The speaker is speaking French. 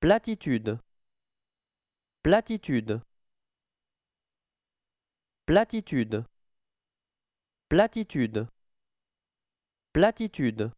platitude platitude platitude platitude platitude